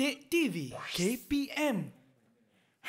Update TV KPM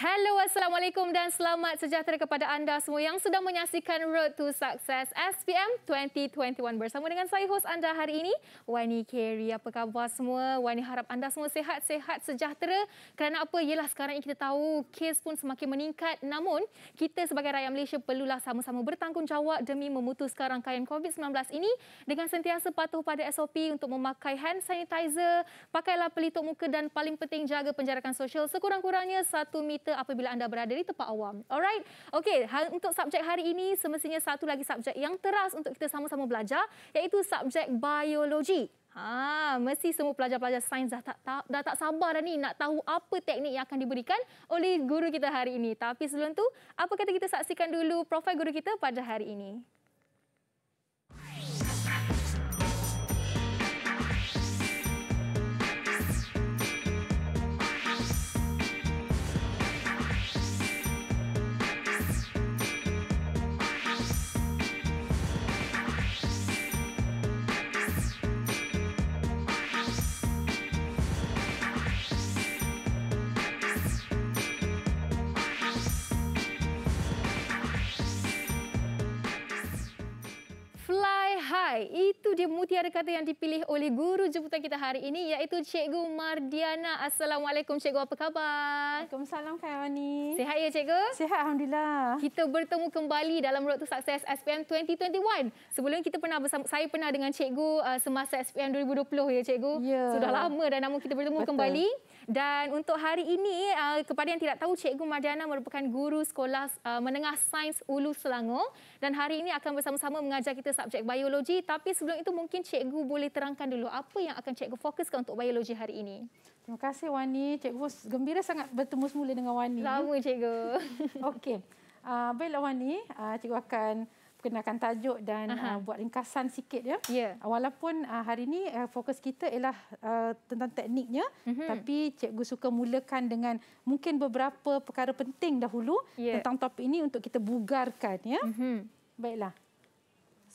Hello, Assalamualaikum dan selamat sejahtera kepada anda semua yang sedang menyaksikan Road to Success SPM 2021 bersama dengan saya host anda hari ini, Wani Keri. Apa khabar semua? Wani harap anda semua sehat-sehat sejahtera. Kerana apa? Yelah sekarang ini kita tahu kes pun semakin meningkat. Namun, kita sebagai rakyat Malaysia perlulah sama-sama bertanggungjawab demi memutuskan rangkaian COVID-19 ini dengan sentiasa patuh pada SOP untuk memakai hand sanitizer, pakailah pelitup muka dan paling penting jaga penjarakan sosial sekurang-kurangnya satu meter kita apabila anda berada di tempat awam. Alright. Okey, ha- untuk subjek hari ini semestinya satu lagi subjek yang teras untuk kita sama-sama belajar iaitu subjek biologi. Ha, mesti semua pelajar-pelajar sains dah tak, tak, dah tak sabar dah ni nak tahu apa teknik yang akan diberikan oleh guru kita hari ini. Tapi sebelum tu, apa kata kita saksikan dulu profil guru kita pada hari ini. Hai, itu dia mutiara kata yang dipilih oleh guru jemputan kita hari ini iaitu Cikgu Mardiana. Assalamualaikum Cikgu, apa khabar? Waalaikumsalam Kak Yoni. Sihat ya Cikgu? Sihat Alhamdulillah. Kita bertemu kembali dalam Road to Success SPM 2021. Sebelum kita pernah bersama, saya pernah dengan Cikgu uh, semasa SPM 2020 ya Cikgu. Yeah. Sudah lama dan namun kita bertemu Betul. kembali. Dan untuk hari ini, eh, kepada yang tidak tahu, Cikgu Mardiana merupakan guru sekolah eh, menengah sains Ulu Selangor. Dan hari ini akan bersama-sama mengajar kita subjek biologi. Tapi sebelum itu mungkin Cikgu boleh terangkan dulu apa yang akan Cikgu fokuskan untuk biologi hari ini. Terima kasih Wani. Cikgu gembira sangat bertemu semula dengan Wani. Lama Cikgu. Okey. Uh, baiklah Wani, uh, Cikgu akan kenalkan tajuk dan uh, buat ringkasan sikit ya. Yeah. Ya. Walaupun uh, hari ini uh, ah, fokus kita ialah uh, tentang tekniknya mm-hmm. tapi cikgu suka mulakan dengan mungkin beberapa perkara penting dahulu yeah. tentang topik ini untuk kita bugarkan ya. Mm-hmm. Baiklah.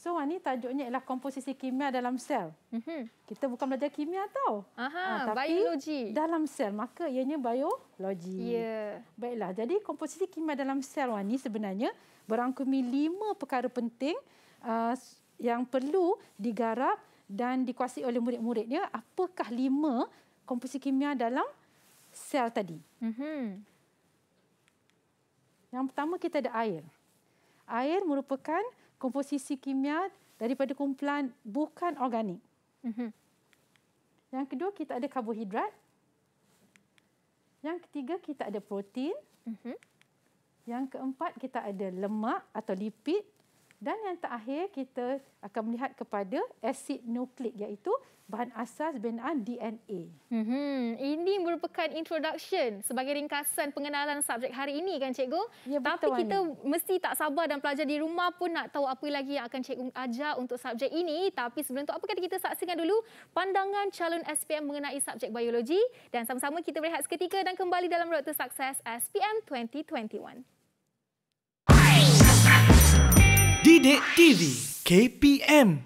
So ni tajuknya ialah komposisi kimia dalam sel. Mm -hmm. Kita bukan belajar kimia tau. Aha, ha, tapi biologi. dalam sel maka ianya biologi. Yeah. Baiklah, jadi komposisi kimia dalam sel ni sebenarnya berangkumi lima perkara penting uh, yang perlu digarap dan dikuasai oleh murid-muridnya. Apakah lima komposisi kimia dalam sel tadi? Mm -hmm. Yang pertama kita ada air. Air merupakan komposisi kimia daripada kumpulan bukan organik. Mm-hmm. Yang kedua, kita ada karbohidrat. Yang ketiga, kita ada protein. Mm-hmm. Yang keempat, kita ada lemak atau lipid. Dan yang terakhir kita akan melihat kepada asid nukleik iaitu bahan asas binaan DNA. Mm-hmm. Ini merupakan introduction sebagai ringkasan pengenalan subjek hari ini kan cikgu? Ya, betul Tapi kita ini. mesti tak sabar dan pelajar di rumah pun nak tahu apa lagi yang akan cikgu ajar untuk subjek ini. Tapi sebelum itu apa kata kita saksikan dulu pandangan calon SPM mengenai subjek biologi. Dan sama-sama kita berehat seketika dan kembali dalam Road to Success SPM 2021. Didik TV KPM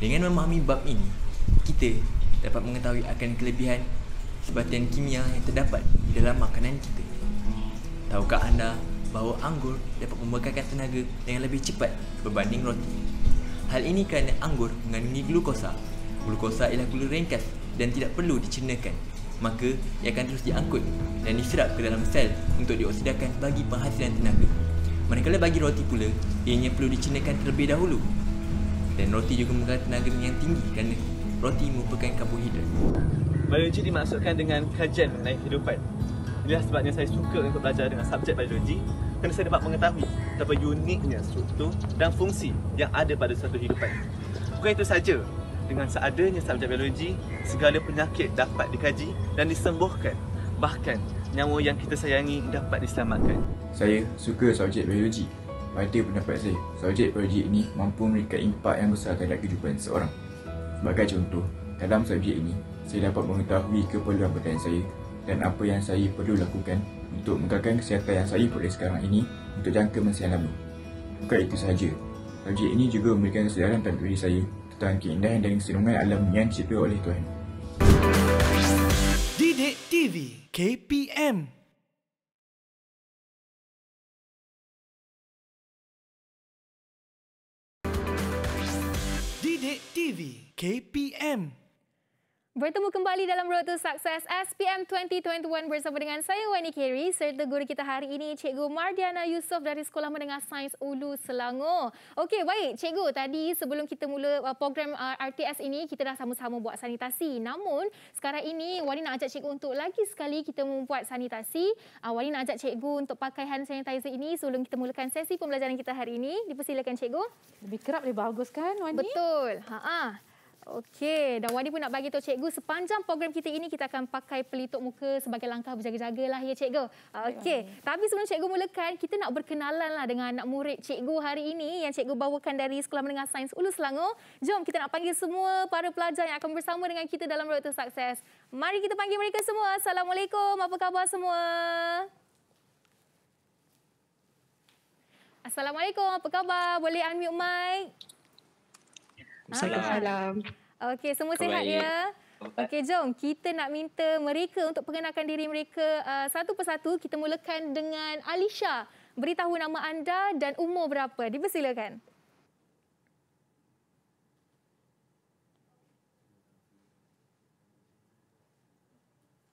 Dengan memahami bab ini, kita dapat mengetahui akan kelebihan sebatian kimia yang terdapat dalam makanan kita. Tahukah anda bahawa anggur dapat membakarkan tenaga dengan lebih cepat berbanding roti? Hal ini kerana anggur mengandungi glukosa. Glukosa ialah gula ringkas dan tidak perlu dicernakan. Maka, ia akan terus diangkut dan diserap ke dalam sel untuk dioksidakan bagi penghasilan tenaga. Manakala bagi roti pula, ianya perlu dicinakan terlebih dahulu. Dan roti juga mengandungi tenaga yang tinggi kerana roti merupakan karbohidrat. Biologi dimasukkan dengan kajian mengenai kehidupan. Inilah sebabnya saya suka untuk belajar dengan subjek biologi kerana saya dapat mengetahui apa uniknya struktur dan fungsi yang ada pada suatu kehidupan. Bukan itu saja, dengan seadanya subjek biologi, segala penyakit dapat dikaji dan disembuhkan. Bahkan, nyawa yang kita sayangi dapat diselamatkan saya suka subjek biologi. Pada pendapat saya, subjek biologi ini mampu memberikan impak yang besar terhadap kehidupan seorang. Sebagai contoh, dalam subjek ini, saya dapat mengetahui keperluan badan saya dan apa yang saya perlu lakukan untuk menggagalkan kesihatan yang saya peroleh sekarang ini untuk jangka masa yang lama. Bukan itu sahaja, subjek ini juga memberikan kesedaran tentang diri saya tentang keindahan dan kesenangan alam yang dicipta oleh Tuhan. Didik TV KPM KPM Bertemu kembali dalam Road to Success SPM 2021 bersama dengan saya Wani Keri serta guru kita hari ini Cikgu Mardiana Yusof dari Sekolah Menengah Sains Ulu Selangor. Okey, baik. Cikgu, tadi sebelum kita mula uh, program uh, RTS ini, kita dah sama-sama buat sanitasi. Namun, sekarang ini Wani nak ajak Cikgu untuk lagi sekali kita membuat sanitasi. Uh, Wani nak ajak Cikgu untuk pakai hand sanitizer ini sebelum kita mulakan sesi pembelajaran kita hari ini. Dipersilakan Cikgu. Lebih kerap, lebih bagus kan Wani? Betul. Haa. -ha. Okey, dan Wani pun nak bagi tahu cikgu sepanjang program kita ini kita akan pakai pelitup muka sebagai langkah berjaga jaga lah ya cikgu. Okey, tapi sebelum cikgu mulakan, kita nak berkenalan lah dengan anak murid cikgu hari ini yang cikgu bawakan dari Sekolah Menengah Sains Ulu Selangor. Jom kita nak panggil semua para pelajar yang akan bersama dengan kita dalam Road to Success. Mari kita panggil mereka semua. Assalamualaikum. Apa khabar semua? Assalamualaikum. Apa khabar? Boleh unmute mic? Waalaikumsalam. Okey, semua sihat ya. Okey, jom kita nak minta mereka untuk perkenalkan diri mereka uh, satu persatu. Kita mulakan dengan Alisha. Beritahu nama anda dan umur berapa. Dipersilakan.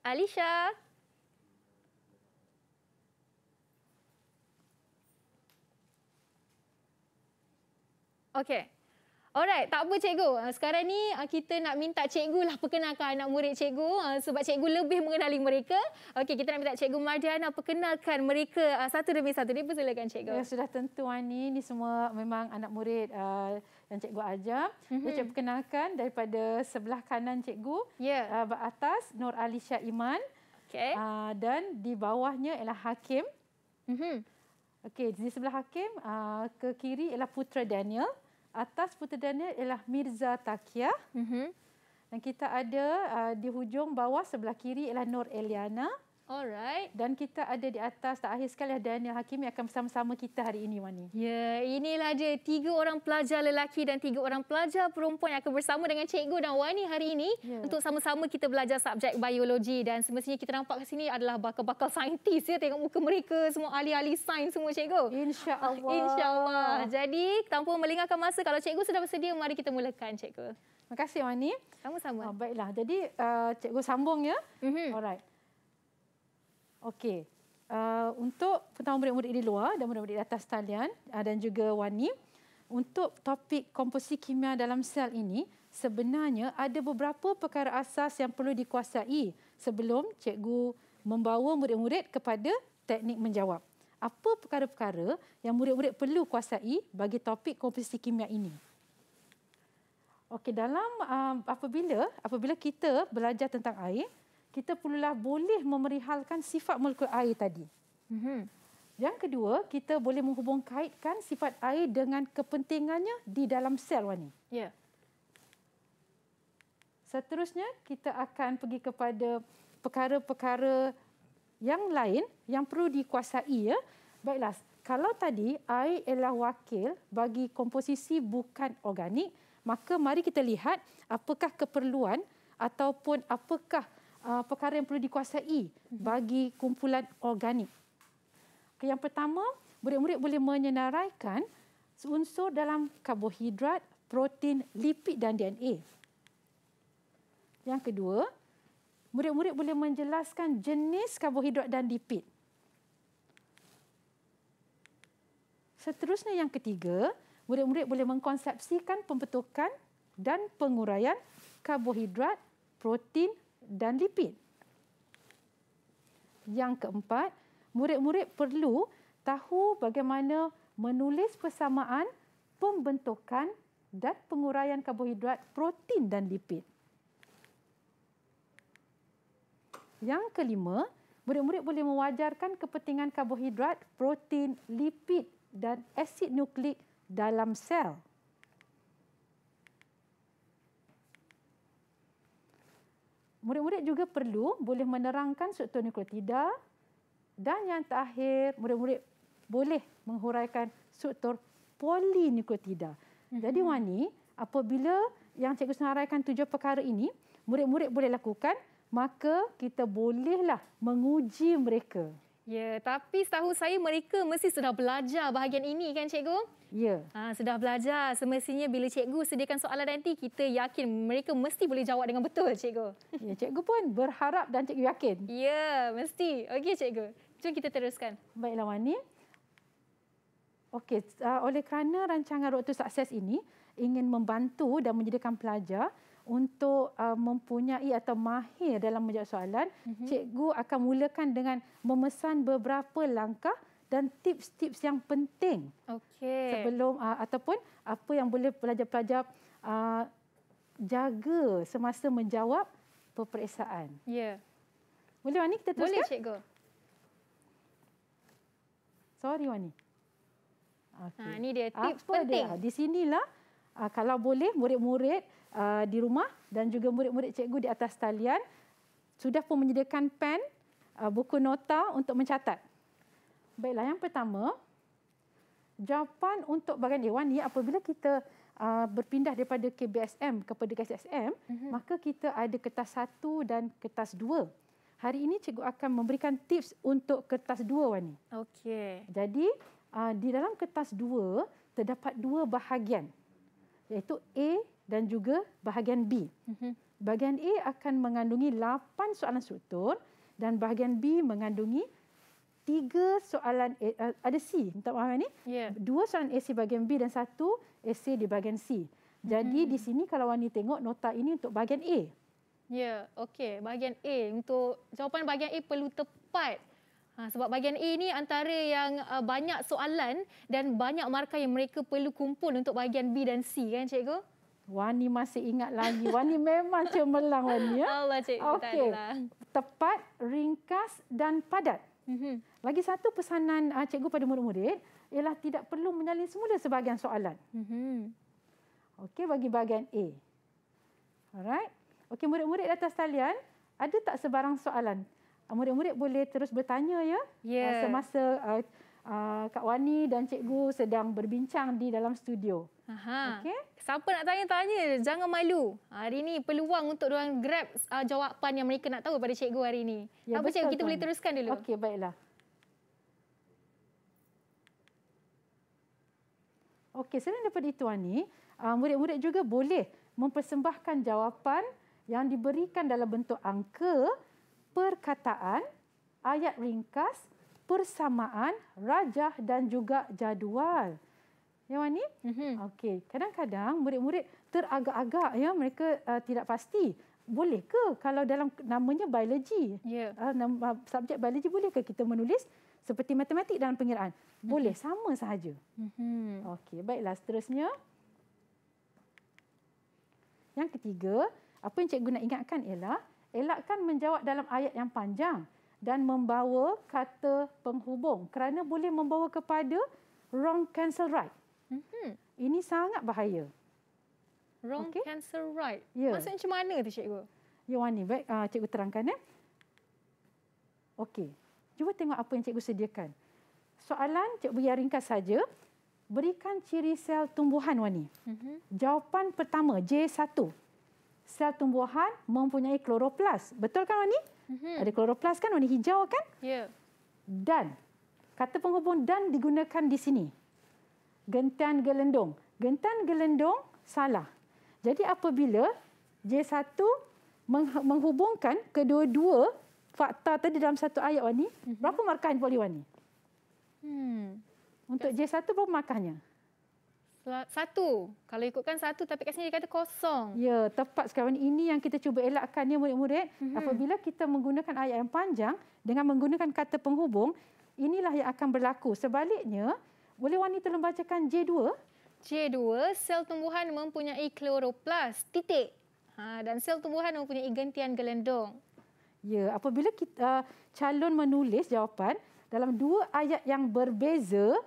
Alisha. Okey. Alright, tak apa cikgu. Ah, sekarang ni ah, kita nak minta cikgu lah perkenalkan anak murid cikgu ah, sebab cikgu lebih mengenali mereka. Okey, kita nak minta cikgu Mardiana perkenalkan mereka satu demi satu. Dia persilakan cikgu. Ya, sudah tentu Ani, ini semua memang anak murid uh, yang cikgu ajar. Mm-hmm. Jadi cikgu perkenalkan daripada sebelah kanan cikgu, yeah. Ya. uh, atas Nur Alisha Iman. Okey. Uh, dan di bawahnya ialah Hakim. Mhm. Okey, di sebelah Hakim, uh, ke kiri ialah Putra Daniel. Atas putera Daniel ialah Mirza Takia, Mm-hmm. Dan kita ada uh, di hujung bawah sebelah kiri ialah Nur Eliana. Alright, dan kita ada di atas tak akhir sekali Daniel Hakimi akan bersama-sama kita hari ini Wani. Ya, yeah, inilah dia tiga orang pelajar lelaki dan tiga orang pelajar perempuan yang akan bersama dengan cikgu dan Wani hari ini yeah. untuk sama-sama kita belajar subjek biologi dan semestinya kita nampak kat sini adalah bakal-bakal saintis ya tengok muka mereka semua ahli-ahli sains semua cikgu. Insya-Allah. Insya-Allah. Jadi, tanpa melengahkan masa kalau cikgu sudah bersedia mari kita mulakan cikgu. Terima kasih Wani. Sama-sama. Oh, baiklah. Jadi, uh, cikgu sambung ya. Mm-hmm. Alright. Okey. Uh, untuk pertama murid-murid di luar dan murid-murid di atas talian uh, dan juga Wani, untuk topik komposisi kimia dalam sel ini, sebenarnya ada beberapa perkara asas yang perlu dikuasai sebelum cikgu membawa murid-murid kepada teknik menjawab. Apa perkara-perkara yang murid-murid perlu kuasai bagi topik komposisi kimia ini? Okey, dalam uh, apabila apabila kita belajar tentang air, kita perlulah boleh memerihalkan sifat molekul air tadi. Mm-hmm. Yang kedua, kita boleh menghubungkaitkan sifat air dengan kepentingannya di dalam sel wani. Ya. Yeah. Seterusnya, kita akan pergi kepada perkara-perkara yang lain yang perlu dikuasai ya. Baiklah, kalau tadi air ialah wakil bagi komposisi bukan organik, maka mari kita lihat apakah keperluan ataupun apakah uh, perkara yang perlu dikuasai mhm. bagi kumpulan organik. Okay, yang pertama, murid-murid boleh menyenaraikan unsur dalam karbohidrat, protein, lipid dan DNA. Yang kedua, murid-murid boleh menjelaskan jenis karbohidrat dan lipid. Seterusnya yang ketiga, murid-murid boleh mengkonsepsikan pembentukan dan penguraian karbohidrat, protein, dan lipid. Yang keempat, murid-murid perlu tahu bagaimana menulis persamaan pembentukan dan penguraian karbohidrat, protein dan lipid. Yang kelima, murid-murid boleh mewajarkan kepentingan karbohidrat, protein, lipid dan asid nukleik dalam sel. murid-murid juga perlu boleh menerangkan struktur nukleotida dan yang terakhir murid-murid boleh menghuraikan struktur polinukleotida. Mhm. Jadi Wani, apabila yang cikgu senaraikan tujuh perkara ini, murid-murid boleh lakukan, maka kita bolehlah menguji mereka. Ya, tapi setahu saya mereka mesti sudah belajar bahagian ini kan cikgu? Ya. Ha, sudah belajar. Semestinya bila cikgu sediakan soalan nanti, kita yakin mereka mesti boleh jawab dengan betul, cikgu. Ya, cikgu pun berharap dan cikgu yakin. Ya, mesti. Okey, cikgu. Jom kita teruskan. Baiklah, Wani. Okey, uh, oleh kerana rancangan Road to Success ini ingin membantu dan menyediakan pelajar untuk uh, mempunyai atau mahir dalam menjawab soalan, mm-hmm. cikgu akan mulakan dengan memesan beberapa langkah dan tips-tips yang penting okay. sebelum uh, ataupun apa yang boleh pelajar-pelajar uh, jaga semasa menjawab peperiksaan. Ya. Yeah. Boleh Wani kita teruskan? Boleh cikgu. Sorry Wani. Okay. Ha, ah, ini dia tips apa penting. Dia? Di sinilah uh, kalau boleh murid-murid uh, di rumah dan juga murid-murid cikgu di atas talian sudah pun menyediakan pen, uh, buku nota untuk mencatat. Baiklah, yang pertama, jawapan untuk bahagian A1 ni apabila kita uh, berpindah daripada KBSM kepada KSSM, mm-hmm. maka kita ada kertas satu dan kertas dua. Hari ini cikgu akan memberikan tips untuk kertas dua Wani. Okey. Jadi, uh, di dalam kertas dua terdapat dua bahagian iaitu A dan juga bahagian B. Mm-hmm. Bahagian A akan mengandungi lapan soalan struktur dan bahagian B mengandungi tiga soalan A, eh, ada C minta maaf eh, ni yeah. dua soalan AC bahagian B dan satu AC di bahagian C jadi mm-hmm. di sini kalau Wani tengok nota ini untuk bahagian A ya yeah, okey bahagian A untuk jawapan bahagian A perlu tepat ha, sebab bahagian A ni antara yang uh, banyak soalan dan banyak markah yang mereka perlu kumpul untuk bahagian B dan C kan cikgu Wani masih ingat lagi. Wani memang cemerlang Wani ya. Allah cik. lah. Tepat, ringkas dan padat. Mm-hmm. Lagi satu pesanan uh, cikgu pada murid-murid ialah tidak perlu menyalin semula sebahagian soalan. Mm-hmm. Okey, bagi bahagian A. Alright. Okey, murid-murid di atas talian, ada tak sebarang soalan? Uh, murid-murid boleh terus bertanya ya. Yeah. Ya. Uh, semasa... Uh, Ah, Kak Wani dan Cikgu sedang berbincang di dalam studio. Okey. Siapa nak tanya-tanya, jangan malu. Hari ini peluang untuk orang grab ah, jawapan yang mereka nak tahu pada Cikgu hari ini. Ya, Apa Cikgu, kita tanya. boleh teruskan dulu. Okey, baiklah. Okey, selain daripada itu Wani, ah, murid-murid juga boleh mempersembahkan jawapan yang diberikan dalam bentuk angka, perkataan, ayat ringkas persamaan rajah dan juga jadual. Ya Wani? Mm-hmm. Okey, kadang-kadang murid-murid teragak-agak ya mereka uh, tidak pasti boleh ke kalau dalam namanya biologi? Yeah. Uh, uh, subjek biologi boleh ke kita menulis seperti matematik dalam pengiraan? Mhm. Boleh sama sahaja. Mm-hmm. Okey, baiklah seterusnya. Yang ketiga, apa yang cikgu nak ingatkan ialah elakkan menjawab dalam ayat yang panjang dan membawa kata penghubung kerana boleh membawa kepada wrong cancel right. Mm-hmm. Ini sangat bahaya. Wrong okay? cancel right. Yeah. Maksudnya macam mana tu cikgu? Ya Wani, baik uh, cikgu terangkan eh. Okey. Cuba tengok apa yang cikgu sediakan. Soalan cikgu biar ringkas saja. Berikan ciri sel tumbuhan Wani. Mm-hmm. Jawapan pertama J1 sel tumbuhan mempunyai kloroplas. Betul kan Wani? hmm Ada kloroplas kan warna hijau kan? Ya. Yeah. Dan kata penghubung dan digunakan di sini. Gentian gelendong. Gentian gelendong salah. Jadi apabila J1 menghubungkan kedua-dua fakta tadi dalam satu ayat Wani, hmm berapa markah yang boleh Wani? Hmm. Untuk J1 berapa markahnya? Satu. Kalau ikutkan satu tapi kat sini dia kata kosong. Ya, tepat sekarang. Ini yang kita cuba elakkan ya murid-murid. Mm -hmm. Apabila kita menggunakan ayat yang panjang dengan menggunakan kata penghubung, inilah yang akan berlaku. Sebaliknya, boleh Wani tolong bacakan J2? J2, sel tumbuhan mempunyai kloroplas, titik. Ha, dan sel tumbuhan mempunyai gantian gelendong. Ya, apabila kita, uh, calon menulis jawapan dalam dua ayat yang berbeza,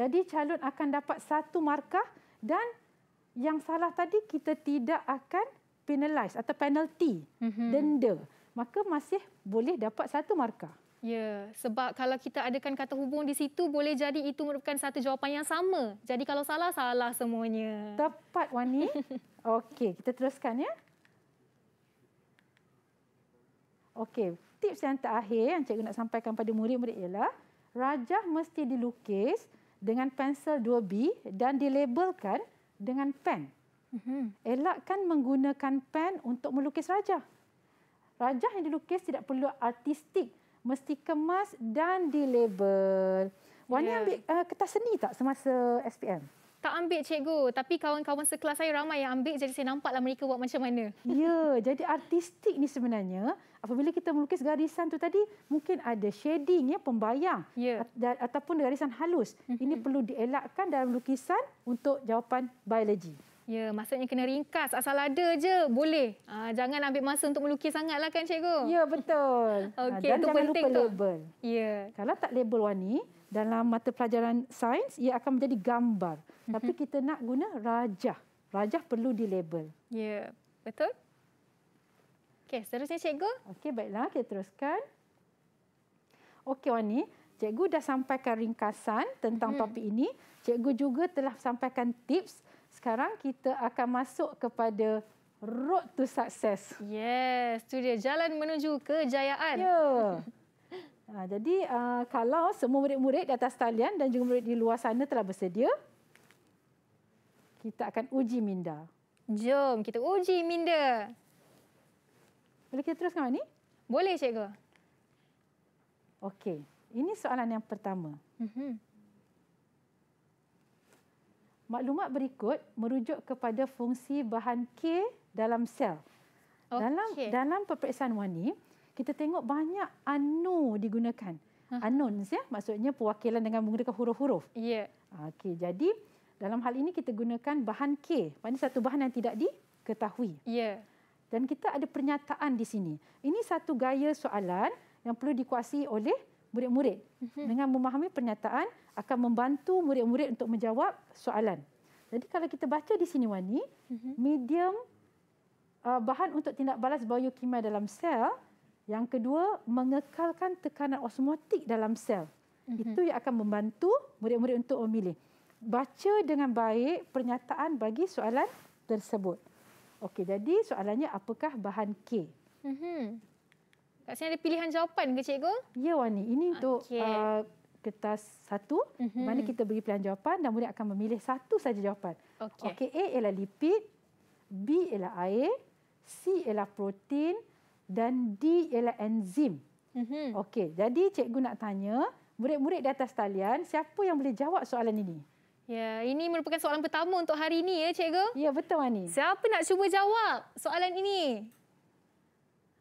jadi calon akan dapat satu markah dan yang salah tadi kita tidak akan penalize atau penalty, mm-hmm. denda. Maka masih boleh dapat satu markah. Ya, sebab kalau kita adakan kata hubung di situ boleh jadi itu merupakan satu jawapan yang sama. Jadi kalau salah salah semuanya. Tepat Wani. Okey, kita teruskan ya. Okey, tips yang terakhir yang cikgu nak sampaikan pada murid-murid ialah rajah mesti dilukis dengan pensel 2B dan dilabelkan dengan pen. Mm-hmm. Elakkan menggunakan pen untuk melukis rajah. Rajah yang dilukis tidak perlu artistik. Mesti kemas dan dilabel. Wani yeah. ambil uh, kertas seni tak semasa SPM? Tak ambil cikgu, tapi kawan-kawan sekelas saya ramai yang ambil jadi saya nampaklah mereka buat macam mana. Ya, jadi artistik ni sebenarnya apabila kita melukis garisan tu tadi mungkin ada shading ya, pembayang ya. Ata ataupun garisan halus. Ini mhm. perlu dielakkan dalam lukisan untuk jawapan biologi. Ya, maksudnya kena ringkas. Asal ada je, boleh. Aa, ah, jangan ambil masa untuk melukis sangatlah kan, Cikgu? Ya, betul. Ah, okay, Aa, dan jangan lupa tu. label. Ya. Kalau tak label warni, dalam mata pelajaran sains ia akan menjadi gambar mm-hmm. tapi kita nak guna rajah rajah perlu dilabel ya yeah, betul okey seterusnya cikgu okey baiklah kita teruskan okey wani cikgu dah sampaikan ringkasan tentang mm-hmm. topik ini cikgu juga telah sampaikan tips sekarang kita akan masuk kepada road to success yes itu dia jalan menuju kejayaan ya yeah. Ha, jadi uh, kalau semua murid-murid di atas talian dan juga murid di luar sana telah bersedia, kita akan uji minda. Jom kita uji minda. Boleh kita teruskan ini? Boleh cikgu. Okey. Ini soalan yang pertama. Mm-hmm. Maklumat berikut merujuk kepada fungsi bahan K dalam sel. Okay. Dalam dalam peperiksaan Wani, kita tengok banyak anu digunakan. Anons ya, maksudnya perwakilan dengan menggunakan huruf-huruf. Ya. Yeah. Okey, jadi dalam hal ini kita gunakan bahan K. Ini satu bahan yang tidak diketahui. Yeah. Dan kita ada pernyataan di sini. Ini satu gaya soalan yang perlu dikuasai oleh murid-murid. Mhm. Dengan memahami pernyataan akan membantu murid-murid untuk menjawab soalan. Jadi kalau kita baca di sini Wani, mhm. medium uh, bahan untuk tindak balas biokimia dalam sel, yang kedua, mengekalkan tekanan osmotik dalam sel. Mm-hmm. Itu yang akan membantu murid-murid untuk memilih. Baca dengan baik pernyataan bagi soalan tersebut. Okey, jadi soalannya apakah bahan K? Mm-hmm. Kat sini ada pilihan jawapan ke cikgu? Ya, Wani. Ini untuk okay. uh, kertas satu. Mm-hmm. Mana kita beri pilihan jawapan dan murid akan memilih satu saja jawapan. Okey, okay, A ialah lipid. B ialah air. C ialah protein dan D ialah enzim. Mm -hmm. Okey, jadi cikgu nak tanya, murid-murid di atas talian, siapa yang boleh jawab soalan ini? Ya, ini merupakan soalan pertama untuk hari ini ya, cikgu. Ya, betul Wani. Siapa nak cuba jawab soalan ini?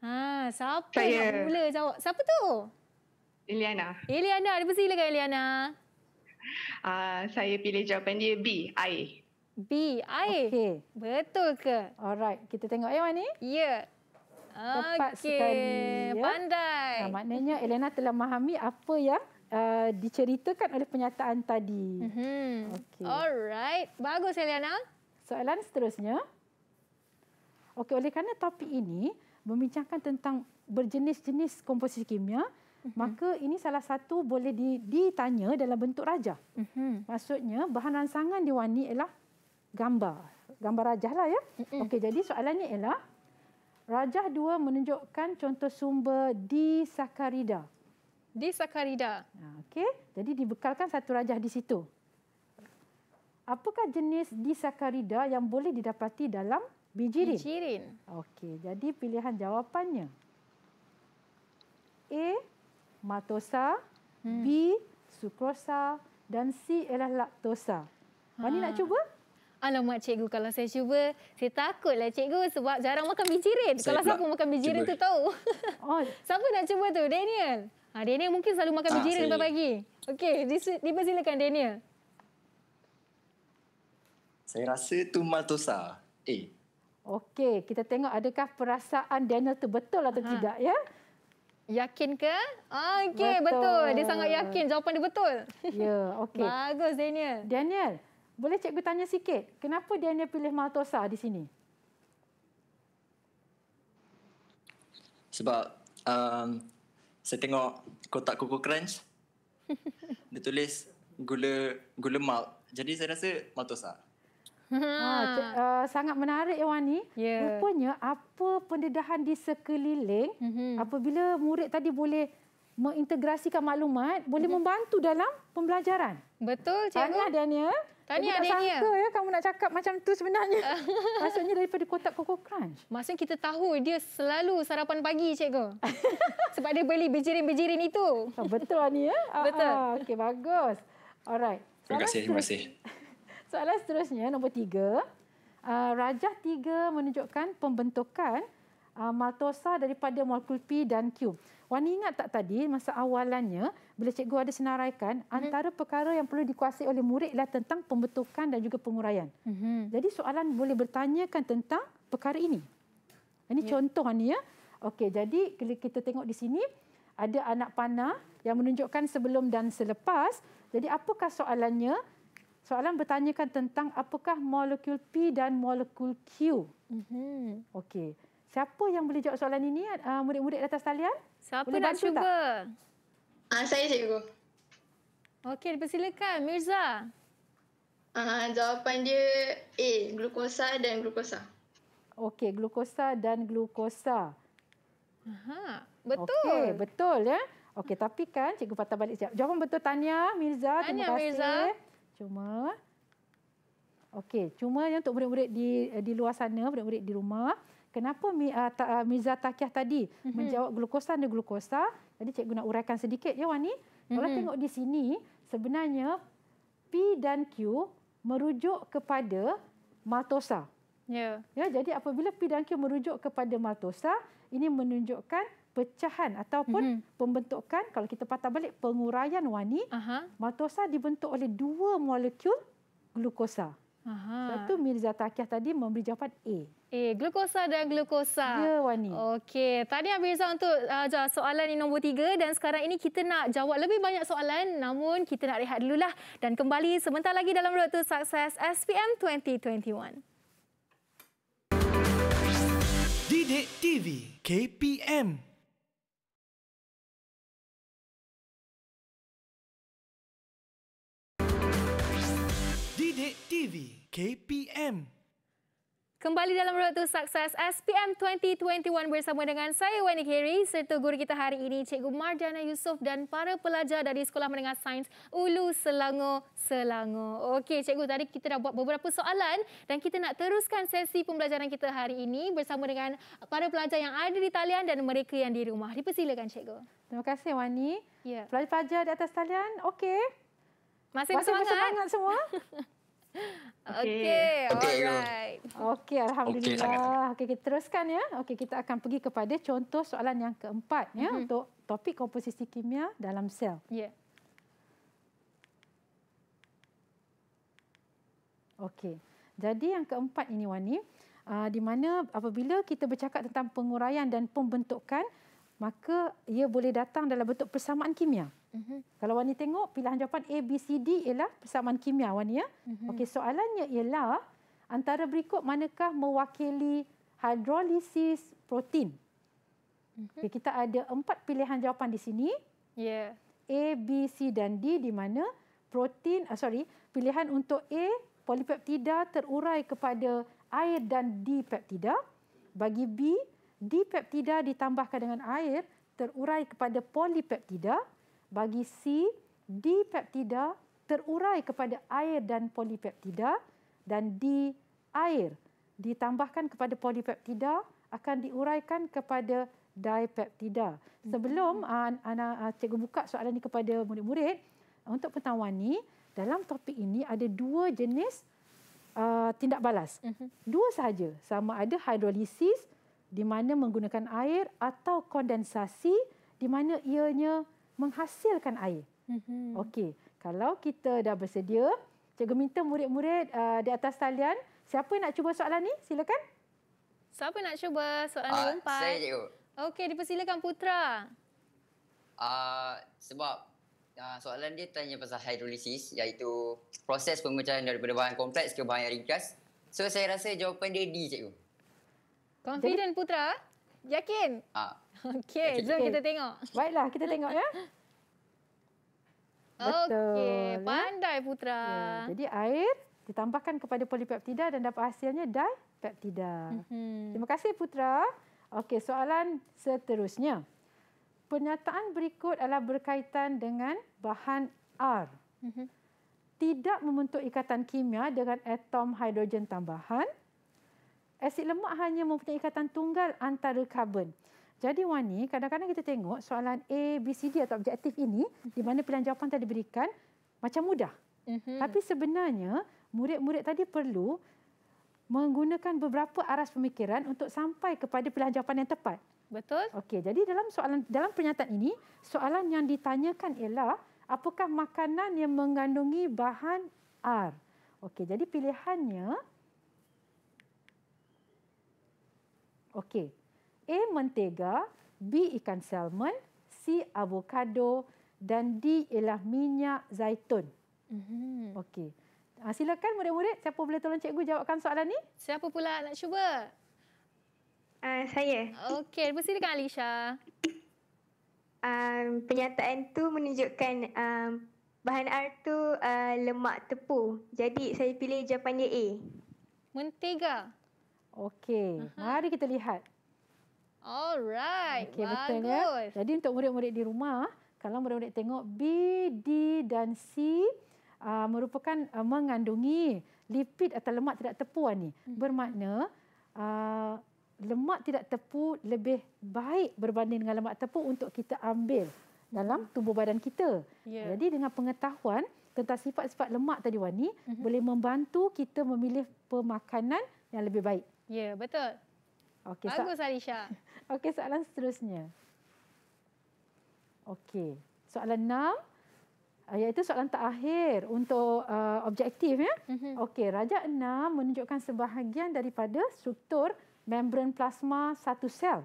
Ha, siapa Saya. nak mula jawab? Siapa tu? Eliana. Eliana, ada bersih lagi Eliana. Uh, ah, saya pilih jawapan dia B, air. B, air. Okay. Betul ke? Alright, kita tengok ya Wani. Ya. Yeah. Tepat okay. sekali. Ya. Pandai. Nah, maknanya Elena telah memahami apa yang uh, diceritakan oleh penyataan tadi. Mm-hmm. Okay. Alright. Bagus Elena. Soalan seterusnya. Okey, oleh kerana topik ini membincangkan tentang berjenis-jenis komposisi kimia, mm-hmm. maka ini salah satu boleh ditanya dalam bentuk raja. Mm-hmm. Maksudnya, bahan rangsangan diwani ialah gambar. Gambar rajah lah ya. Mm-hmm. Okey, jadi soalannya ialah, Rajah 2 menunjukkan contoh sumber disakarida. Disakarida. Ha, okey, jadi dibekalkan satu rajah di situ. Apakah jenis disakarida yang boleh didapati dalam bijirin? Bijirin. Okey, jadi pilihan jawapannya. A. Matosa. Hmm. B. Sukrosa. Dan C. Ialah laktosa. Mani ha. nak ah. cuba? Alamak cikgu kalau saya cuba, saya takutlah cikgu sebab jarang makan bijirin. Saya kalau siapa makan bijirin cuba. tu tahu. Oh. siapa nak cuba tu? Daniel. Ha, Daniel mungkin selalu makan ah, bijirin pagi pagi. Okey, dipersilakan Daniel. Saya rasa tu maltosa. Eh. Okey, kita tengok adakah perasaan Daniel tu betul atau Aha. tidak ya? Yakin ke? okey, betul. betul. Dia sangat yakin jawapan dia betul. Ya, okey. Bagus Daniel. Daniel boleh cikgu tanya sikit, kenapa Daniel pilih Maltosa di sini? Sebab um, saya tengok kotak Coco Crunch, dia tulis gula, gula malt. Jadi saya rasa Maltosa. Ha, uh, sangat menarik Wani. Yeah. Rupanya apa pendedahan di sekeliling mm -hmm. apabila murid tadi boleh mengintegrasikan maklumat, boleh mm -hmm. membantu dalam pembelajaran. Betul cikgu. Tanya Daniel. Tanya Daniel. Aku tak sangka ya, kamu nak cakap macam tu sebenarnya. Maksudnya daripada kotak Coco Crunch. Maksudnya kita tahu dia selalu sarapan pagi cikgu. Sebab dia beli bijirin-bijirin itu. Oh, betul lah ya. Ah, betul. Ah, Okey bagus. Alright. Terima kasih. Terima kasih. Soalan seterusnya nombor tiga. Uh, Rajah tiga menunjukkan pembentukan uh, maltosa daripada molekul P dan Q. Wani ingat tak tadi masa awalannya bila cikgu ada senaraikan mm-hmm. antara perkara yang perlu dikuasai oleh murid ialah tentang pembentukan dan juga penguraian. Mm-hmm. Jadi soalan boleh bertanyakan tentang perkara ini. Ini yeah. contoh ni ya. Okey, jadi kalau kita tengok di sini ada anak panah yang menunjukkan sebelum dan selepas. Jadi apakah soalannya? Soalan bertanyakan tentang apakah molekul P dan molekul Q. Mm-hmm. Okey. Siapa yang boleh jawab soalan ini? Uh, murid-murid atas talian? Siapa boleh nak cuba? Tak? Ah, saya cikgu. Okey, dipersilakan Mirza. Ah, jawapan dia A, glukosa dan glukosa. Okey, glukosa dan glukosa. Aha, betul. Okey, betul ya. Okey, tapi kan cikgu patah balik siap. Jawapan betul Tania, Mirza. Tanya, terima kasih. Mirza. Cuma Okey, cuma yang untuk murid-murid di eh, di luar sana, murid-murid di rumah, kenapa ah, ah, Mirza Takiah tadi mhm. menjawab glukosa dan glukosa? Jadi cikgu nak uraikan sedikit ya Wani. Kalau mm-hmm. tengok di sini sebenarnya P dan Q merujuk kepada maltosa. Yeah. Ya jadi apabila P dan Q merujuk kepada maltosa, ini menunjukkan pecahan ataupun mm-hmm. pembentukan kalau kita patah balik penguraian Wani, uh-huh. maltosa dibentuk oleh dua molekul glukosa. Aha. Sebab tu Mirza Takiah tadi memberi jawapan A. A, glukosa dan glukosa. Ya, Wani. Okey, tadi Mirza untuk uh, soalan ini nombor tiga dan sekarang ini kita nak jawab lebih banyak soalan namun kita nak rehat dululah dan kembali sebentar lagi dalam Road to Success SPM 2021. Didik TV KPM TV. KPM. Kembali dalam Road to Success SPM 2021 bersama dengan saya Wani Kerry serta guru kita hari ini Cikgu Marjana Yusof dan para pelajar dari Sekolah Menengah Sains Ulu Selangor Selangor. Okey Cikgu tadi kita dah buat beberapa soalan dan kita nak teruskan sesi pembelajaran kita hari ini bersama dengan para pelajar yang ada di talian dan mereka yang di rumah. Dipersilakan Cikgu. Terima kasih Wani. Ya. Pelajar-pelajar di atas talian, okey. Masih, Masih bersemangat. bersemangat semua. Okay. Okay, alright. Okay, alhamdulillah. Okay, okay, kita teruskan ya. Okey, kita akan pergi kepada contoh soalan yang keempat ya mm -hmm. untuk topik komposisi kimia dalam sel. Ya. Yeah. Okey. Jadi yang keempat ini Wani, uh, di mana apabila kita bercakap tentang penguraian dan pembentukan, maka ia boleh datang dalam bentuk persamaan kimia. Mm-hmm. Kalau Wani tengok pilihan jawapan A, B, C, D ialah persamaan kimia Wani ya. Mm-hmm. Okey soalannya ialah antara berikut manakah mewakili hidrolisis protein? Mm-hmm. Okay, kita ada empat pilihan jawapan di sini. Yeah. A, B, C dan D di mana protein, uh, sorry, pilihan untuk A, polipeptida terurai kepada air dan dipeptida. Bagi B, dipeptida ditambahkan dengan air terurai kepada polipeptida bagi C, dipeptida terurai kepada air dan polipeptida dan D, air ditambahkan kepada polipeptida akan diuraikan kepada dipeptida. Hmm. Sebelum ah, ana ah, cikgu buka soalan ini kepada murid-murid, ah, untuk pertanyaan ini, dalam topik ini ada dua jenis Uh, tindak balas. Mhm. Dua sahaja. Sama ada hidrolisis di mana menggunakan air atau kondensasi di mana ianya menghasilkan air. Mm-hmm. Okey, kalau kita dah bersedia, cikgu minta murid-murid uh, di atas talian, siapa nak cuba soalan ni? Silakan. Siapa nak cuba soalan uh, ah, empat? Saya, cikgu. Okey, dipersilakan Putra. Uh, sebab uh, soalan dia tanya pasal hidrolisis, iaitu proses pemecahan daripada bahan kompleks ke bahan yang ringkas. So, saya rasa jawapan dia D, cikgu. Confident, Putra? Yakin? Ha. Okey, jom okay. kita tengok. Baiklah, kita tengok ya. Okey, ya. pandai putra. Ya. Jadi air ditambahkan kepada polipeptida dan dapat hasilnya dipeptida. Hmm. Terima kasih putra. Okey, soalan seterusnya. Pernyataan berikut adalah berkaitan dengan bahan R. Hmm. Tidak membentuk ikatan kimia dengan atom hidrogen tambahan Asid lemak hanya mempunyai ikatan tunggal antara karbon. Jadi Wani, kadang-kadang kita tengok soalan A, B, C, D atau objektif ini di mana pilihan jawapan tadi diberikan macam mudah. Mm-hmm. Tapi sebenarnya murid-murid tadi perlu menggunakan beberapa aras pemikiran untuk sampai kepada pilihan jawapan yang tepat. Betul. Okey, jadi dalam soalan dalam pernyataan ini, soalan yang ditanyakan ialah apakah makanan yang mengandungi bahan R? Okey, jadi pilihannya Okey. A mentega, B ikan salmon, C avocado dan D ialah minyak zaitun. mm Okey. Ah silakan murid-murid siapa boleh tolong cikgu jawabkan soalan ni? Siapa pula nak cuba? Uh, saya. Okey, mesti dengan Alisha. Um, ah, penyataan tu menunjukkan um, bahan R tu uh, lemak tepu. Jadi saya pilih jawapan dia A. Mentega. Okey, mhm. mari kita lihat. Alright, okay, bagus. Betul, ya? Jadi untuk murid-murid di rumah, kalau murid-murid tengok B, D dan C uh, merupakan uh, mengandungi lipid atau lemak tidak tepuan ni. Hmm. Bermakna uh, lemak tidak tepu lebih baik berbanding dengan lemak tepu untuk kita ambil dalam tubuh badan kita. Yeah. Jadi dengan pengetahuan tentang sifat-sifat lemak tadi Wani, mm -hmm. boleh membantu kita memilih pemakanan yang lebih baik. Ya, betul. Okay, Bagus, Alisha. Okey, soalan seterusnya. Okey, soalan enam. Eh, iaitu soalan terakhir untuk uh, objektif. ya. Mhm. Okey, Raja enam menunjukkan sebahagian daripada struktur membran plasma satu sel.